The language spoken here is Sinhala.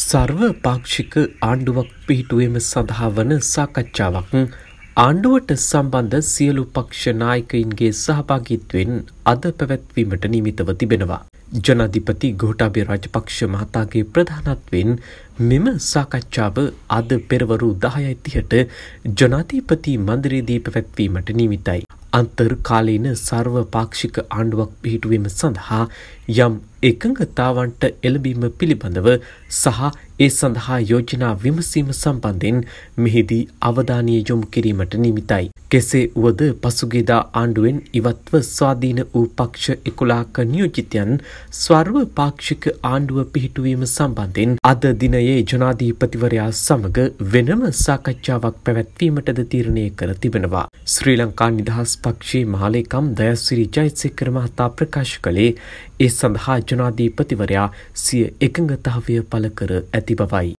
සර්ව පාක්ෂික ආණ්ඩුවක් පිහිටුවීම සඳහා වන සාකච්ඡාවක් ආණ්ඩුවට සම්බන්ධ සියලු පක්ෂ නායකයින්ගේ සහභාගීත්වයෙන් අද පැවැත්වීමට නිමිතව තිබෙනවා. ජනාධිපති ගෝඨාභය රාජපක්ෂ මහතාගේ ප්‍රධානත්වයෙන් මෙම සාකච්ඡාව අද පෙරවරු 10:30ට ජනාධිපති මන්දිරයේදී පැවැත්වීමට නිමිතයි. අන්තර් කාලීන සර්ව පාක්ෂික ආණ්ඩුවක් පිහිටුවීම සඳහා යම් එකඟතාවන්ට එළඹීම පිළිබඳව සහ ඒ සඳහා යෝජනා විමසීම සම්බන්ධයෙන් මෙහිදී අවධානය යොමු කිරීමට නිමිතයි. කෙසේ වුවද පසුගේදා ආණ්ඩුවෙන් ඉවත්ව ස්වාධීන වූ පක්ෂ එකුලාක නියෝජිතයන් ස්වර්ව පාක්ෂික ආණ්ඩුව පිහිටුවීම සම්බන්ධයෙන් අද දිනයේ ජනාධීපතිවරයා සමග වෙනම සාකච්ඡාවක් පැවැත්වීමටද තීරණය කර තිබෙනවා. ශ්‍රී ලංකා නිදහස් පක්ෂයේ මහලේකම් දයස්සිරි ජයසේකර මහතා ප්‍රකාශ කළේ ඒ සඳහා ජනාධීපතිවරයා සිය එකඟතාවය පළ කර ඇති බවයි.